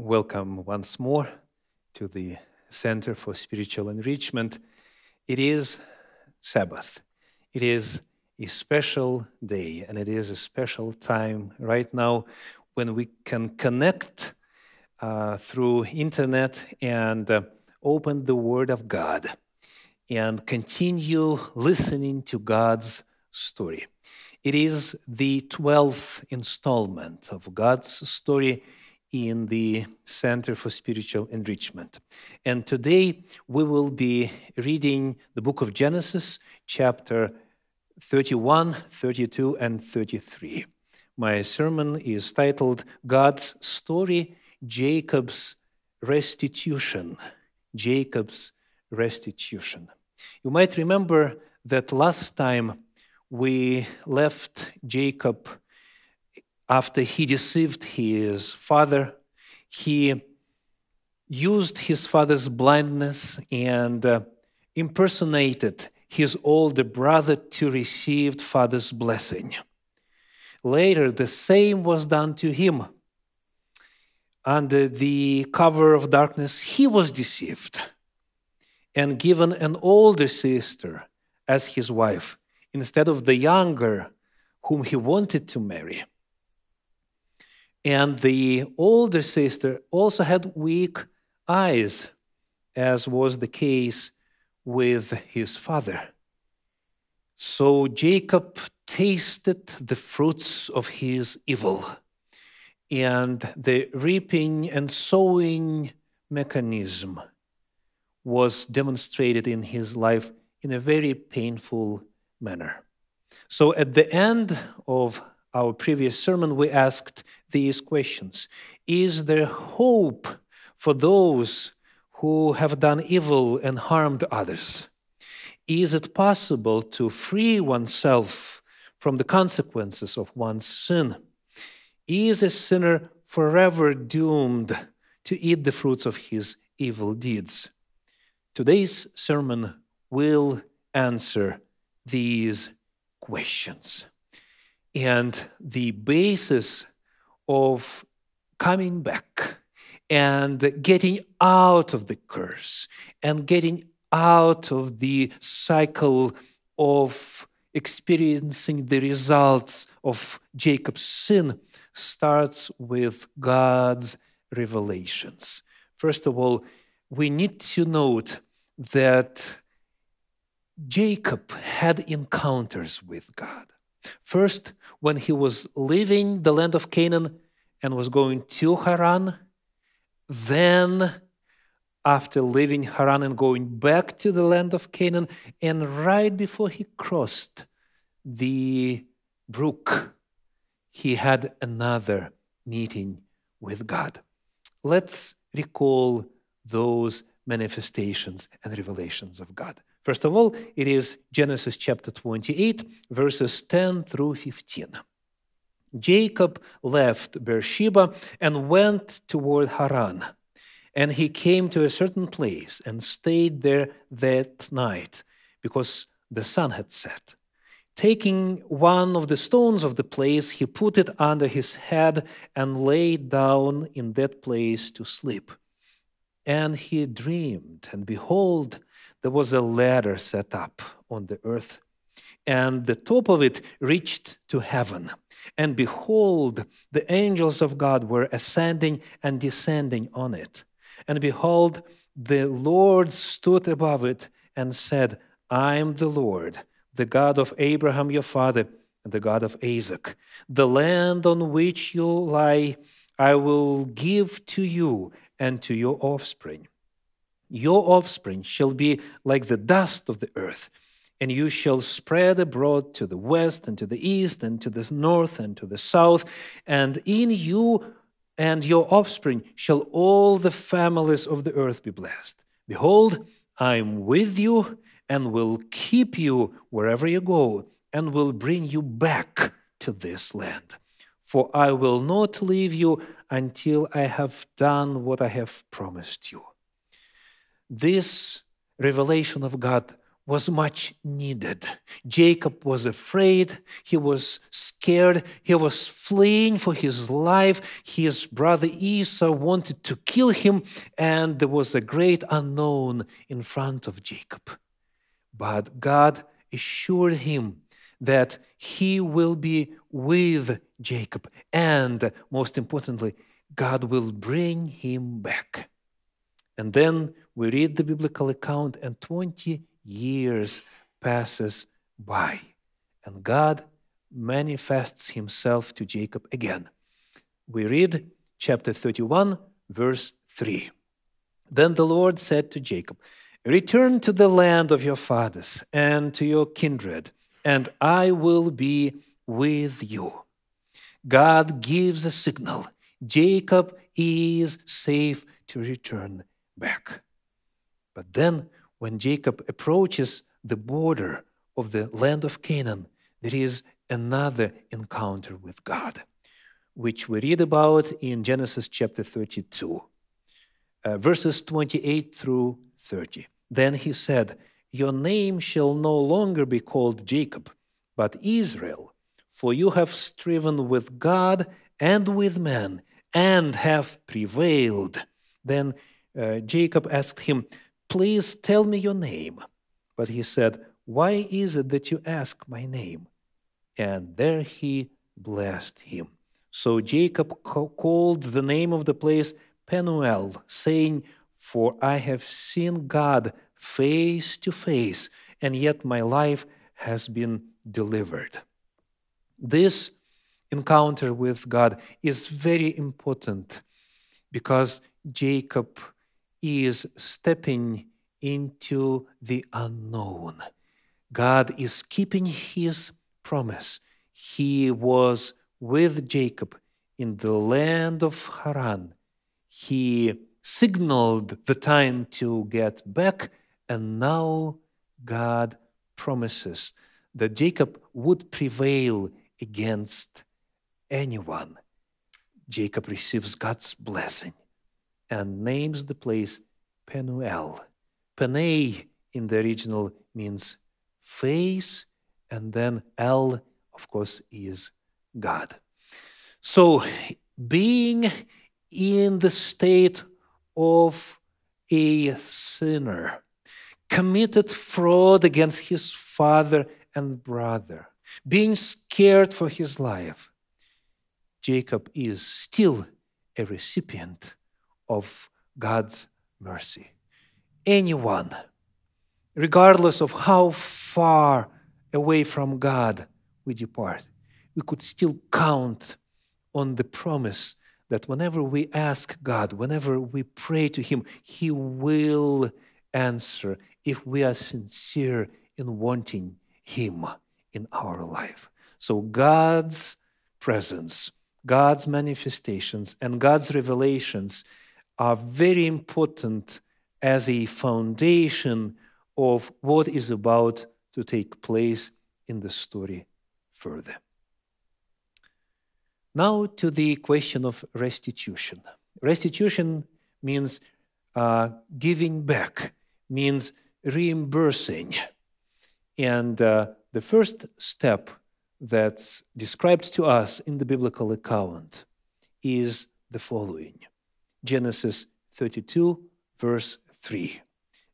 welcome once more to the Center for Spiritual Enrichment. It is Sabbath. It is a special day, and it is a special time right now when we can connect uh, through internet and uh, open the Word of God and continue listening to God's story. It is the 12th installment of God's story in the Center for Spiritual Enrichment. And today we will be reading the book of Genesis, chapter 31, 32, and 33. My sermon is titled God's Story, Jacob's Restitution. Jacob's Restitution. You might remember that last time we left Jacob after he deceived his father, he used his father's blindness and uh, impersonated his older brother to receive father's blessing. Later, the same was done to him. Under the cover of darkness, he was deceived and given an older sister as his wife instead of the younger whom he wanted to marry. And the older sister also had weak eyes, as was the case with his father. So Jacob tasted the fruits of his evil, and the reaping and sowing mechanism was demonstrated in his life in a very painful manner. So at the end of our previous sermon, we asked these questions Is there hope for those who have done evil and harmed others? Is it possible to free oneself from the consequences of one's sin? Is a sinner forever doomed to eat the fruits of his evil deeds? Today's sermon will answer these questions and the basis of coming back and getting out of the curse and getting out of the cycle of experiencing the results of Jacob's sin starts with God's revelations. First of all, we need to note that Jacob had encounters with God. First, when he was leaving the land of Canaan and was going to Haran, then after leaving Haran and going back to the land of Canaan, and right before he crossed the brook, he had another meeting with God. Let's recall those manifestations and revelations of God. First of all, it is Genesis chapter 28, verses 10 through 15. Jacob left Beersheba and went toward Haran. And he came to a certain place and stayed there that night, because the sun had set. Taking one of the stones of the place, he put it under his head and lay down in that place to sleep. And he dreamed, and behold, there was a ladder set up on the earth, and the top of it reached to heaven. And behold, the angels of God were ascending and descending on it. And behold, the Lord stood above it and said, I am the Lord, the God of Abraham your father, and the God of Isaac. The land on which you lie, I will give to you and to your offspring. Your offspring shall be like the dust of the earth, and you shall spread abroad to the west and to the east and to the north and to the south, and in you and your offspring shall all the families of the earth be blessed. Behold, I am with you and will keep you wherever you go and will bring you back to this land. For I will not leave you until I have done what I have promised you this revelation of God was much needed. Jacob was afraid, he was scared, he was fleeing for his life. His brother Esau wanted to kill him, and there was a great unknown in front of Jacob. But God assured him that he will be with Jacob, and most importantly, God will bring him back. And then we read the biblical account, and 20 years passes by. And God manifests himself to Jacob again. We read chapter 31, verse 3. Then the Lord said to Jacob, Return to the land of your fathers and to your kindred, and I will be with you. God gives a signal. Jacob is safe to return back. But then, when Jacob approaches the border of the land of Canaan, there is another encounter with God, which we read about in Genesis chapter 32, uh, verses 28 through 30. Then he said, Your name shall no longer be called Jacob, but Israel, for you have striven with God and with men and have prevailed. Then uh, Jacob asked him, Please tell me your name. But he said, Why is it that you ask my name? And there he blessed him. So Jacob called the name of the place Penuel, saying, For I have seen God face to face, and yet my life has been delivered. This encounter with God is very important because Jacob is stepping into the unknown. God is keeping his promise. He was with Jacob in the land of Haran. He signaled the time to get back, and now God promises that Jacob would prevail against anyone. Jacob receives God's blessing and names the place Penuel. Penei in the original means face, and then El, of course, is God. So, being in the state of a sinner, committed fraud against his father and brother, being scared for his life, Jacob is still a recipient of God's mercy. Anyone, regardless of how far away from God we depart, we could still count on the promise that whenever we ask God, whenever we pray to Him, He will answer if we are sincere in wanting Him in our life. So God's presence, God's manifestations, and God's revelations are very important as a foundation of what is about to take place in the story further. Now to the question of restitution. Restitution means uh, giving back, means reimbursing. And uh, the first step that's described to us in the biblical account is the following Genesis 32, verse 3.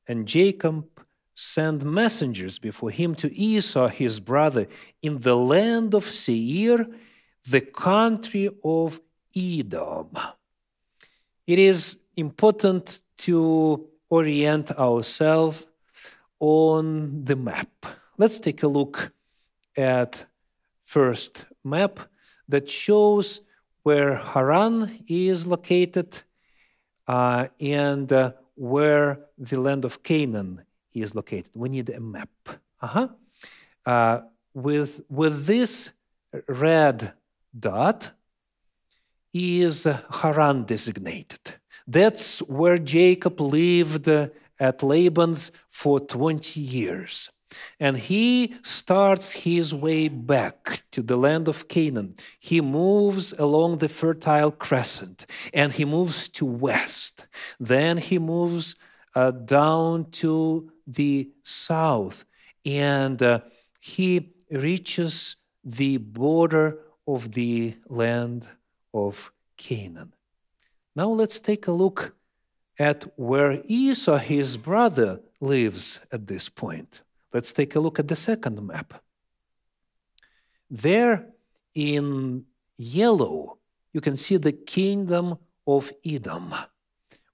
And Jacob sent messengers before him to Esau, his brother, in the land of Seir, the country of Edom. It is important to orient ourselves on the map. Let's take a look at first map that shows where Haran is located uh, and uh, where the land of Canaan is located. We need a map. Uh-huh. Uh, with, with this red dot is Haran designated. That's where Jacob lived at Laban's for 20 years. And he starts his way back to the land of Canaan. He moves along the Fertile Crescent and he moves to west. Then he moves uh, down to the south and uh, he reaches the border of the land of Canaan. Now let's take a look at where Esau, his brother, lives at this point. Let's take a look at the second map. There in yellow, you can see the kingdom of Edom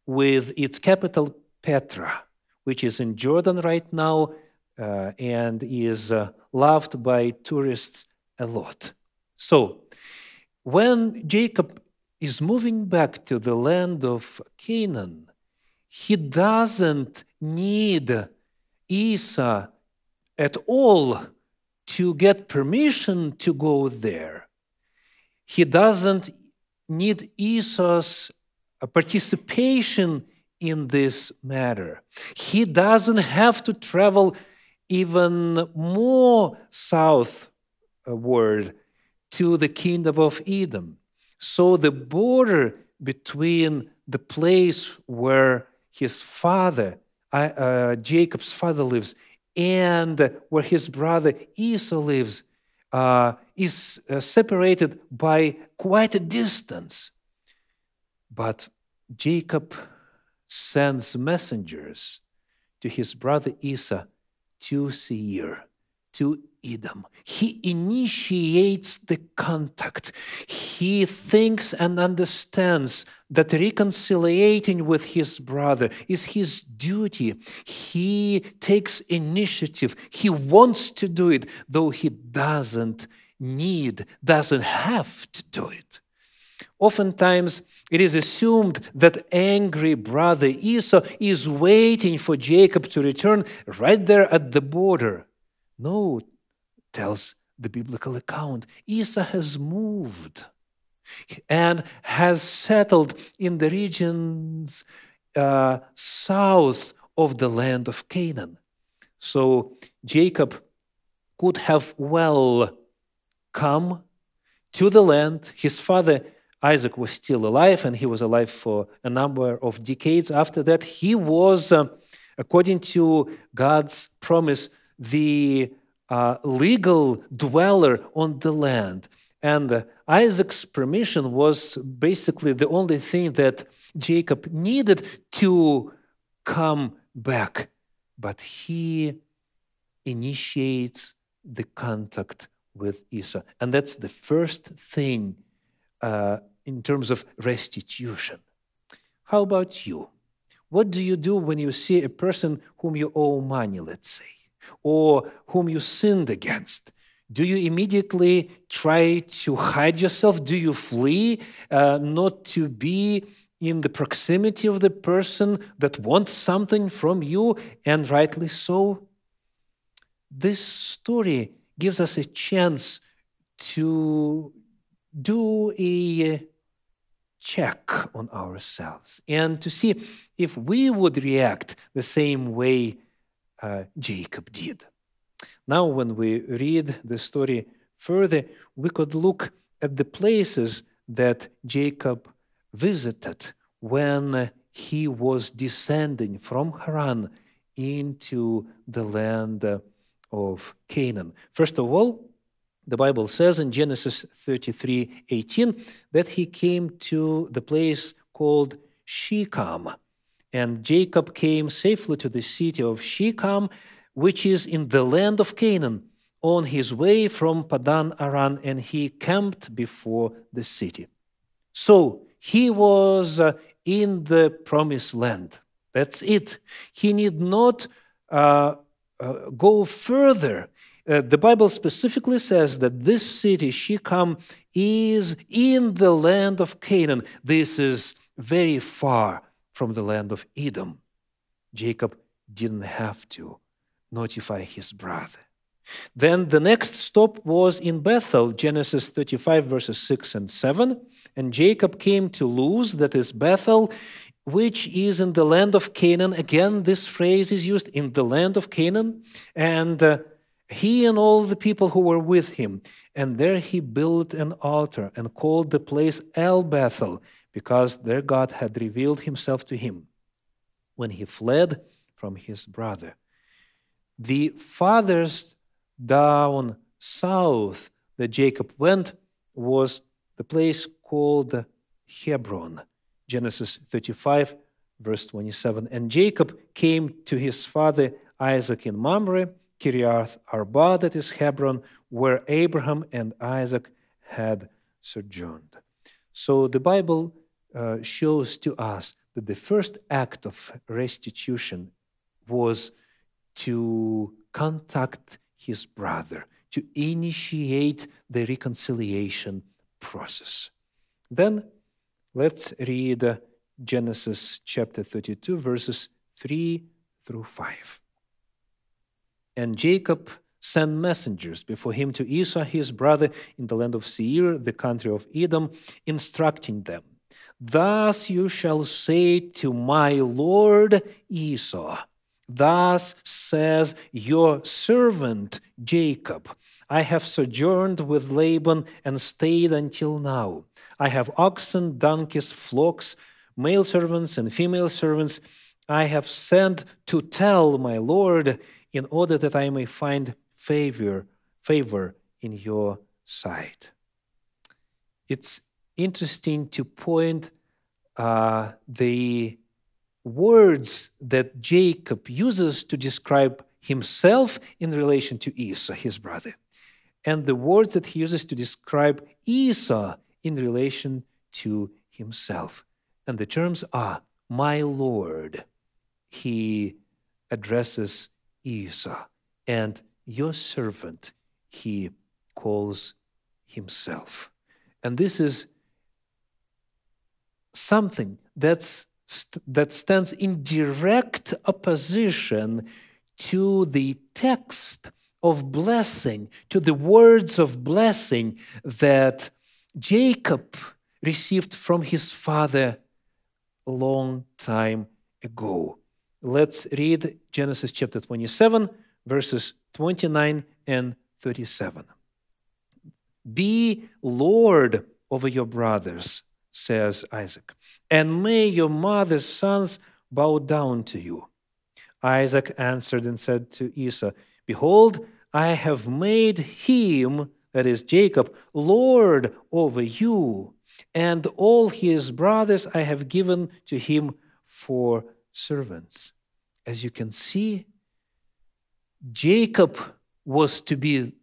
with its capital Petra, which is in Jordan right now uh, and is uh, loved by tourists a lot. So, when Jacob is moving back to the land of Canaan, he doesn't need Esau at all to get permission to go there. He doesn't need Esau's uh, participation in this matter. He doesn't have to travel even more southward uh, to the kingdom of Edom. So the border between the place where his father, uh, Jacob's father, lives and where his brother Esau lives uh, is uh, separated by quite a distance. But Jacob sends messengers to his brother Esau to Seir, to Edom. He initiates the contact. He thinks and understands that reconciliating with his brother is his duty. He takes initiative. He wants to do it, though he doesn't need, doesn't have to do it. Oftentimes, it is assumed that angry brother Esau is waiting for Jacob to return right there at the border. No, tells the biblical account, Esau has moved and has settled in the regions uh, south of the land of Canaan. So Jacob could have well come to the land. His father Isaac was still alive, and he was alive for a number of decades after that. He was, uh, according to God's promise, the uh, legal dweller on the land. And Isaac's permission was basically the only thing that Jacob needed to come back. But he initiates the contact with Esau. And that's the first thing uh, in terms of restitution. How about you? What do you do when you see a person whom you owe money, let's say? or whom you sinned against? Do you immediately try to hide yourself? Do you flee uh, not to be in the proximity of the person that wants something from you, and rightly so? This story gives us a chance to do a check on ourselves and to see if we would react the same way Jacob did. Now, when we read the story further, we could look at the places that Jacob visited when he was descending from Haran into the land of Canaan. First of all, the Bible says in Genesis 33 18 that he came to the place called Shechem, and Jacob came safely to the city of Shechem, which is in the land of Canaan, on his way from Padan Aran, and he camped before the city. So he was uh, in the promised land. That's it. He need not uh, uh, go further. Uh, the Bible specifically says that this city, Shechem, is in the land of Canaan. This is very far from the land of Edom. Jacob didn't have to notify his brother. Then the next stop was in Bethel, Genesis 35, verses 6 and 7. And Jacob came to Luz, that is Bethel, which is in the land of Canaan. Again, this phrase is used in the land of Canaan. And uh, he and all the people who were with him. And there he built an altar and called the place El Bethel, because their God had revealed himself to him when he fled from his brother. The farthest down south that Jacob went was the place called Hebron, Genesis 35, verse 27. And Jacob came to his father Isaac in Mamre, Kiriath Arba, that is Hebron, where Abraham and Isaac had sojourned. So the Bible uh, shows to us that the first act of restitution was to contact his brother, to initiate the reconciliation process. Then let's read Genesis chapter 32, verses 3 through 5. And Jacob sent messengers before him to Esau, his brother, in the land of Seir, the country of Edom, instructing them Thus you shall say to my lord Esau, Thus says your servant Jacob, I have sojourned with Laban and stayed until now. I have oxen, donkeys, flocks, male servants, and female servants. I have sent to tell my Lord in order that I may find favor, favor in your sight. It's interesting to point uh, the words that Jacob uses to describe himself in relation to Esau, his brother, and the words that he uses to describe Esau in relation to himself. And the terms are my Lord, he addresses Esau, and your servant, he calls himself. And this is something that's st that stands in direct opposition to the text of blessing, to the words of blessing that Jacob received from his father a long time ago. Let's read Genesis chapter 27, verses 29 and 37. Be Lord over your brothers says Isaac, and may your mother's sons bow down to you. Isaac answered and said to Esau, Behold, I have made him, that is Jacob, Lord over you, and all his brothers I have given to him for servants. As you can see, Jacob was to be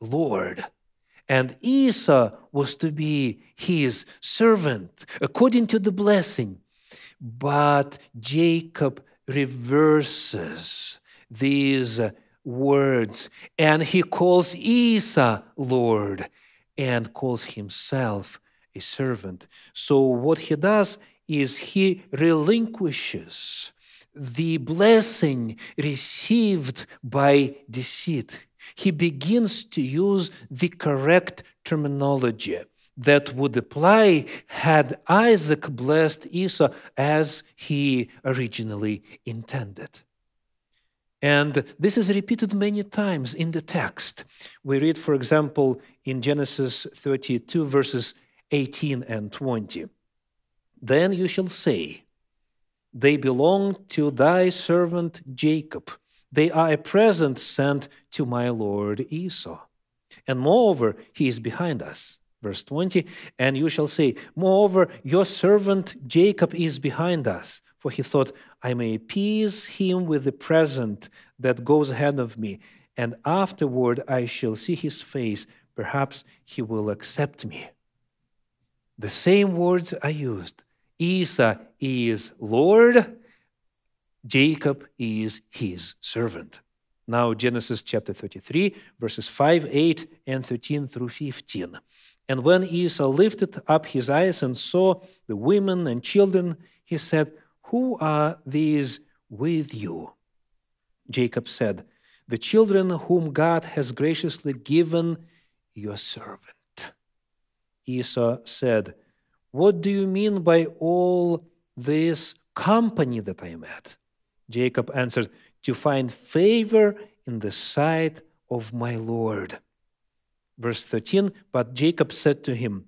Lord and Esau was to be his servant according to the blessing. But Jacob reverses these words and he calls Esau Lord and calls himself a servant. So, what he does is he relinquishes the blessing received by deceit he begins to use the correct terminology that would apply had Isaac blessed Esau as he originally intended. And this is repeated many times in the text. We read, for example, in Genesis 32, verses 18 and 20. Then you shall say, They belong to thy servant Jacob they are a present sent to my lord Esau. And moreover, he is behind us. Verse 20, and you shall say, Moreover, your servant Jacob is behind us. For he thought, I may appease him with the present that goes ahead of me, and afterward I shall see his face. Perhaps he will accept me. The same words are used Esau is Lord, Jacob is his servant. Now, Genesis chapter 33, verses 5, 8, and 13 through 15. And when Esau lifted up his eyes and saw the women and children, he said, Who are these with you? Jacob said, The children whom God has graciously given your servant. Esau said, What do you mean by all this company that I am at? Jacob answered, To find favor in the sight of my Lord. Verse 13 But Jacob said to him,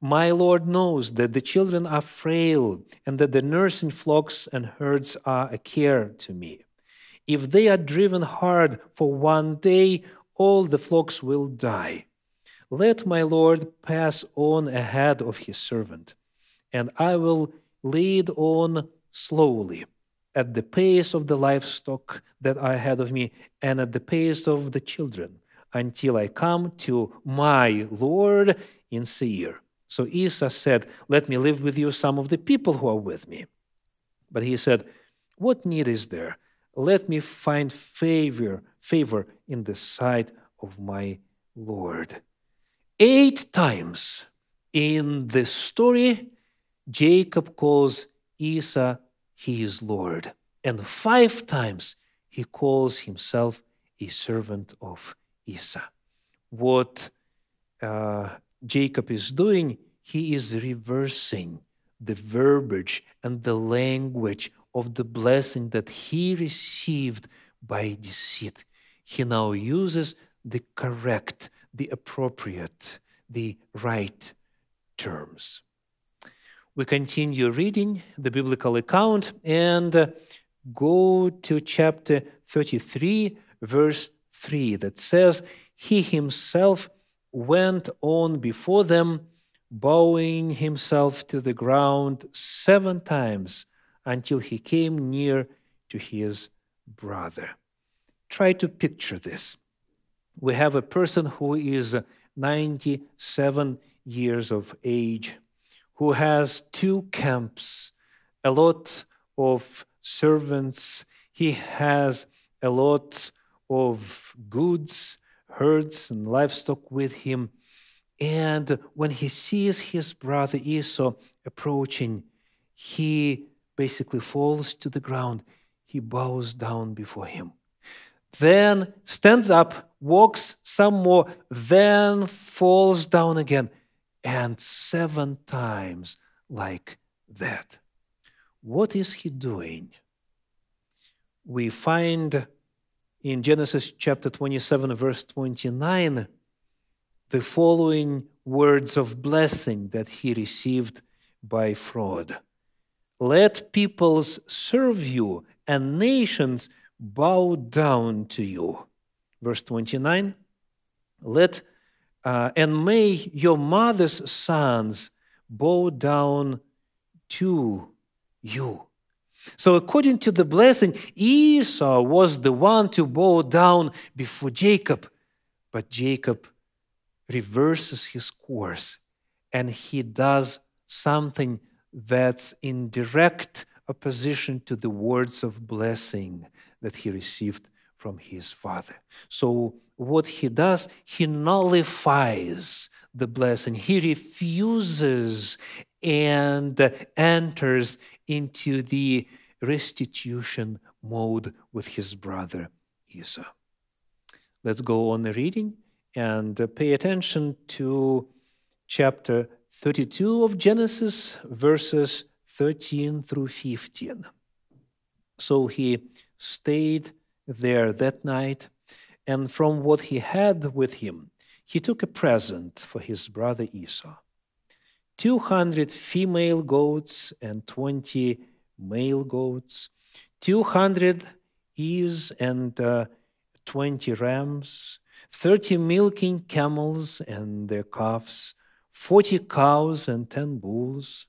My Lord knows that the children are frail and that the nursing flocks and herds are a care to me. If they are driven hard for one day, all the flocks will die. Let my Lord pass on ahead of his servant, and I will lead on slowly at the pace of the livestock that are ahead of me and at the pace of the children until I come to my Lord in Seir. So Esau said, Let me live with you some of the people who are with me. But he said, What need is there? Let me find favor, favor in the sight of my Lord. Eight times in the story, Jacob calls Esau he is Lord. And five times he calls himself a servant of Isa. What uh, Jacob is doing, he is reversing the verbiage and the language of the blessing that he received by deceit. He now uses the correct, the appropriate, the right terms we continue reading the biblical account and uh, go to chapter 33, verse 3, that says, He himself went on before them, bowing himself to the ground seven times until he came near to his brother. Try to picture this. We have a person who is 97 years of age who has two camps, a lot of servants, he has a lot of goods, herds, and livestock with him. And when he sees his brother Esau approaching, he basically falls to the ground. He bows down before him. Then stands up, walks some more, then falls down again and seven times like that. What is he doing? We find in Genesis chapter 27, verse 29, the following words of blessing that he received by fraud. Let peoples serve you and nations bow down to you. Verse 29 Let uh, and may your mother's sons bow down to you. So, according to the blessing, Esau was the one to bow down before Jacob, but Jacob reverses his course and he does something that's in direct opposition to the words of blessing that he received from his father. So, what he does, he nullifies the blessing, he refuses and enters into the restitution mode with his brother Esau. Let's go on reading and pay attention to chapter 32 of Genesis, verses 13 through 15. So he stayed there that night, and from what he had with him, he took a present for his brother Esau 200 female goats and 20 male goats, 200 ewes and uh, 20 rams, 30 milking camels and their calves, 40 cows and 10 bulls,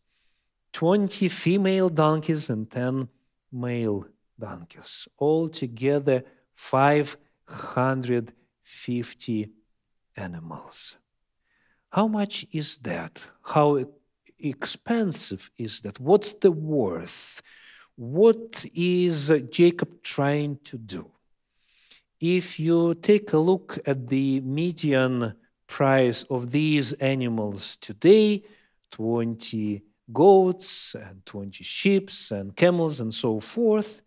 20 female donkeys and 10 male donkeys. Altogether, 550 animals. How much is that? How expensive is that? What's the worth? What is Jacob trying to do? If you take a look at the median price of these animals today 20 goats and 20 sheep and camels and so forth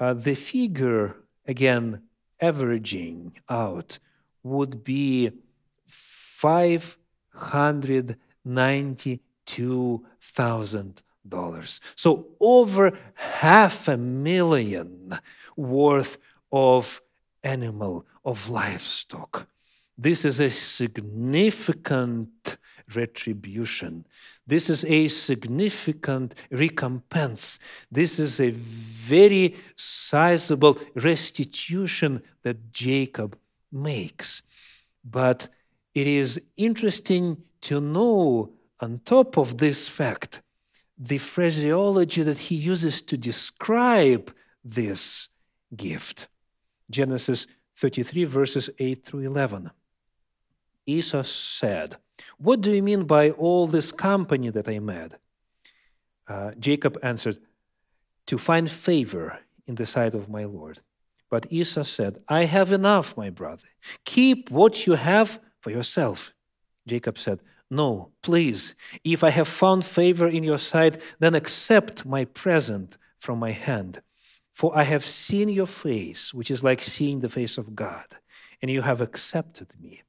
uh, the figure, again, averaging out, would be 592,000 dollars. So over half a million worth of animal, of livestock. This is a significant retribution. This is a significant recompense. This is a very sizable restitution that Jacob makes. But it is interesting to know, on top of this fact, the phraseology that he uses to describe this gift. Genesis 33, verses 8 through 11. Esau said, what do you mean by all this company that I made? Uh, Jacob answered, To find favor in the sight of my Lord. But Esau said, I have enough, my brother. Keep what you have for yourself. Jacob said, No, please, if I have found favor in your sight, then accept my present from my hand. For I have seen your face, which is like seeing the face of God, and you have accepted me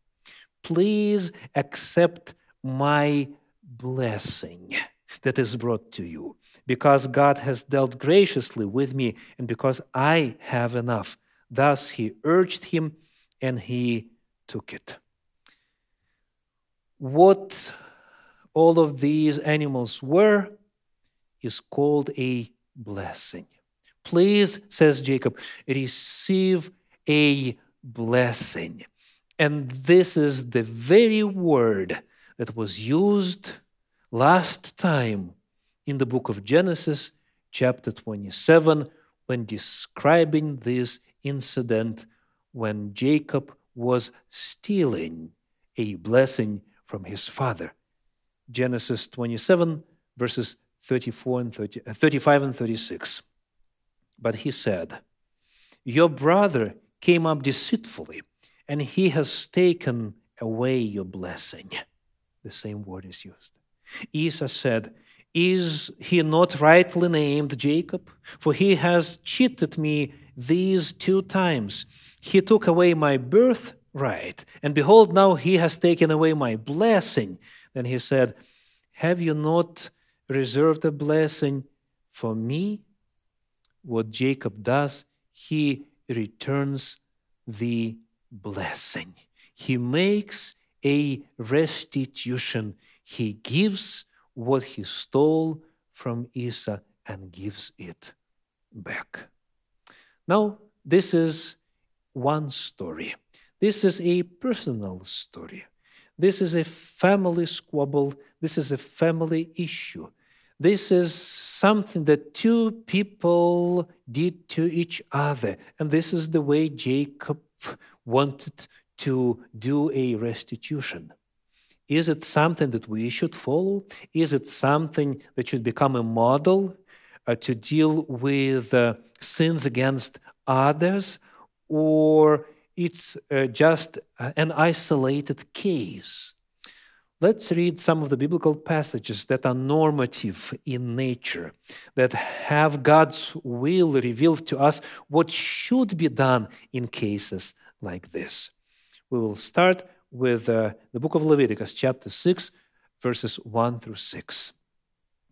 please accept my blessing that is brought to you, because God has dealt graciously with me and because I have enough. Thus he urged him and he took it. What all of these animals were is called a blessing. Please, says Jacob, receive a blessing. And this is the very word that was used last time in the book of Genesis, chapter 27, when describing this incident when Jacob was stealing a blessing from his father. Genesis 27, verses 34 and 30, uh, 35 and 36. But he said, Your brother came up deceitfully and he has taken away your blessing. The same word is used. Esau said, Is he not rightly named Jacob? For he has cheated me these two times. He took away my birthright, and behold, now he has taken away my blessing. Then he said, Have you not reserved a blessing for me? What Jacob does, he returns the blessing. He makes a restitution. He gives what he stole from Isa and gives it back. Now, this is one story. This is a personal story. This is a family squabble. This is a family issue. This is something that two people did to each other. And this is the way Jacob wanted to do a restitution. Is it something that we should follow? Is it something that should become a model uh, to deal with uh, sins against others? Or it's uh, just uh, an isolated case Let's read some of the biblical passages that are normative in nature, that have God's will revealed to us what should be done in cases like this. We will start with uh, the book of Leviticus, chapter 6, verses 1 through 6.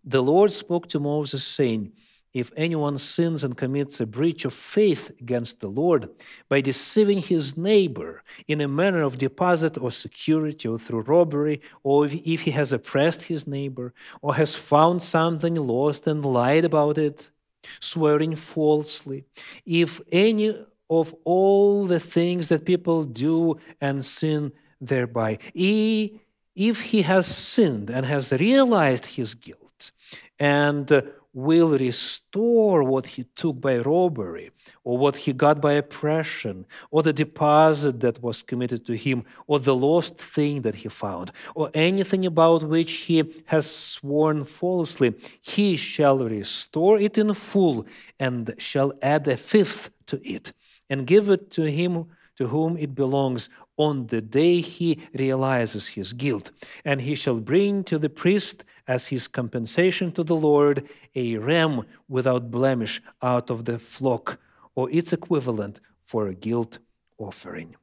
The Lord spoke to Moses, saying, if anyone sins and commits a breach of faith against the Lord by deceiving his neighbor in a manner of deposit or security or through robbery, or if he has oppressed his neighbor or has found something lost and lied about it, swearing falsely, if any of all the things that people do and sin thereby, if he has sinned and has realized his guilt and will restore what he took by robbery or what he got by oppression or the deposit that was committed to him or the lost thing that he found or anything about which he has sworn falsely. He shall restore it in full and shall add a fifth to it and give it to him to whom it belongs on the day he realizes his guilt, and he shall bring to the priest as his compensation to the Lord a ram without blemish out of the flock, or its equivalent for a guilt offering.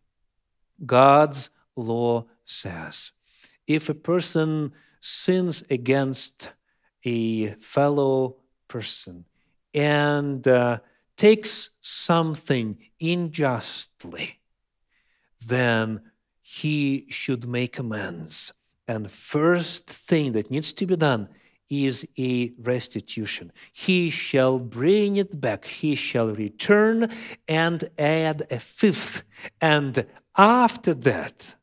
God's law says if a person sins against a fellow person and uh, takes something unjustly, then he should make amends. And first thing that needs to be done is a restitution. He shall bring it back. He shall return and add a fifth. And after that,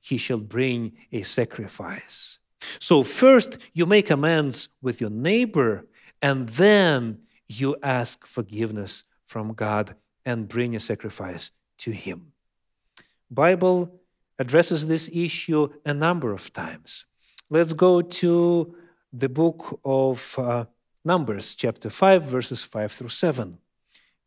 he shall bring a sacrifice. So, first you make amends with your neighbor, and then you ask forgiveness from God and bring a sacrifice to him. Bible addresses this issue a number of times. Let's go to the book of uh, Numbers, chapter 5, verses 5 through 7.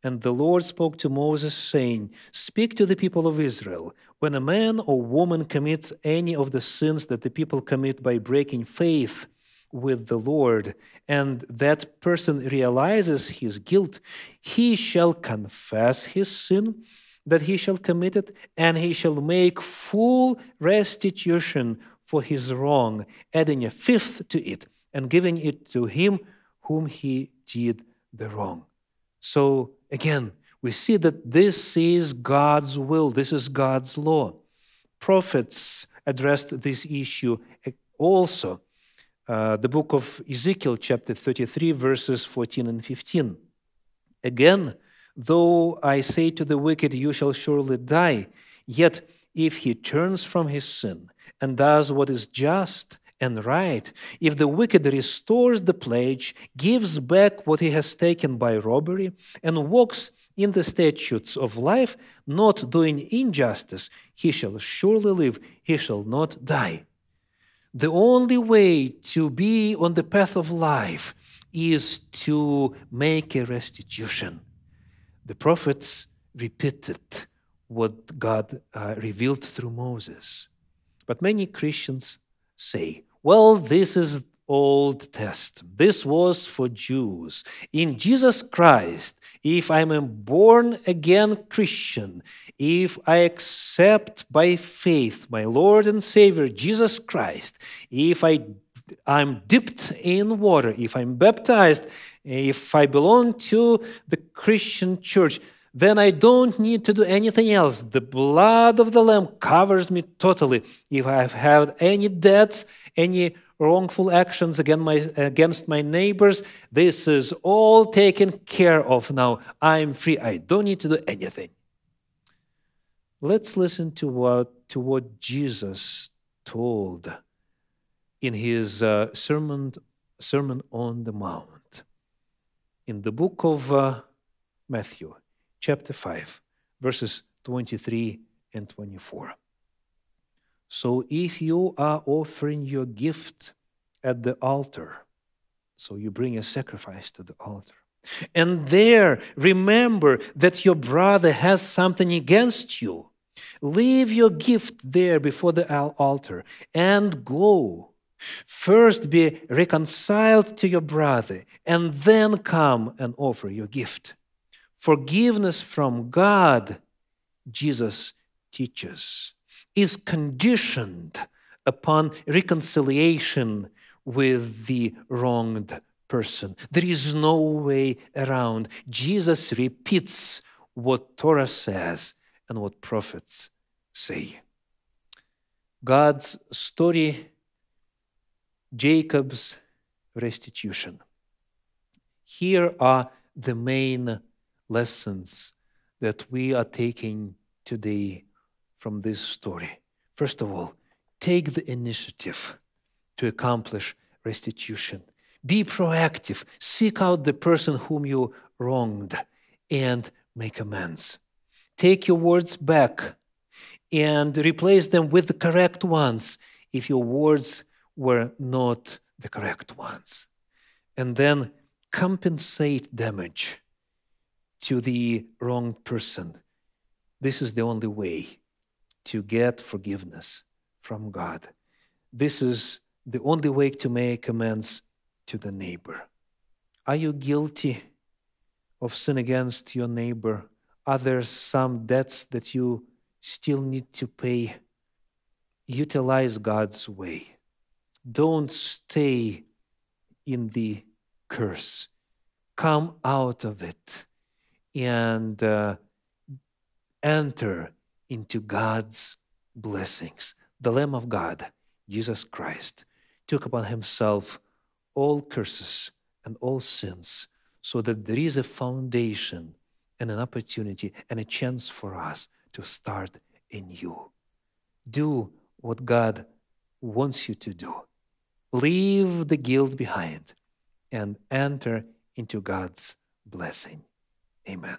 And the Lord spoke to Moses, saying, Speak to the people of Israel. When a man or woman commits any of the sins that the people commit by breaking faith with the Lord, and that person realizes his guilt, he shall confess his sin that he shall commit it, and he shall make full restitution for his wrong, adding a fifth to it and giving it to him whom he did the wrong. So again, we see that this is God's will, this is God's law. Prophets addressed this issue also. Uh, the book of Ezekiel, chapter 33, verses 14 and 15. Again, Though I say to the wicked, You shall surely die, yet if he turns from his sin and does what is just and right, if the wicked restores the pledge, gives back what he has taken by robbery, and walks in the statutes of life, not doing injustice, he shall surely live, he shall not die. The only way to be on the path of life is to make a restitution, the prophets repeated what God uh, revealed through Moses. But many Christians say, well, this is Old Testament. This was for Jews. In Jesus Christ, if I'm a born again Christian, if I accept by faith my Lord and Savior Jesus Christ, if I, I'm dipped in water, if I'm baptized if I belong to the Christian church, then I don't need to do anything else. The blood of the Lamb covers me totally. If I have had any debts, any wrongful actions against my, neighbors, this is all taken care of now. I'm free. I don't need to do anything. Let's listen to what, to what Jesus told in his uh, sermon, sermon on the Mount in the book of uh, Matthew, chapter 5, verses 23 and 24. So if you are offering your gift at the altar, so you bring a sacrifice to the altar, and there remember that your brother has something against you, leave your gift there before the altar and go First be reconciled to your brother, and then come and offer your gift. Forgiveness from God, Jesus teaches, is conditioned upon reconciliation with the wronged person. There is no way around. Jesus repeats what Torah says and what prophets say. God's story Jacob's restitution. Here are the main lessons that we are taking today from this story. First of all, take the initiative to accomplish restitution. Be proactive, seek out the person whom you wronged, and make amends. Take your words back and replace them with the correct ones if your words were not the correct ones. And then compensate damage to the wrong person. This is the only way to get forgiveness from God. This is the only way to make amends to the neighbor. Are you guilty of sin against your neighbor? Are there some debts that you still need to pay? Utilize God's way. Don't stay in the curse. Come out of it and uh, enter into God's blessings. The Lamb of God, Jesus Christ, took upon himself all curses and all sins so that there is a foundation and an opportunity and a chance for us to start anew. Do what God wants you to do. Leave the guilt behind and enter into God's blessing. Amen.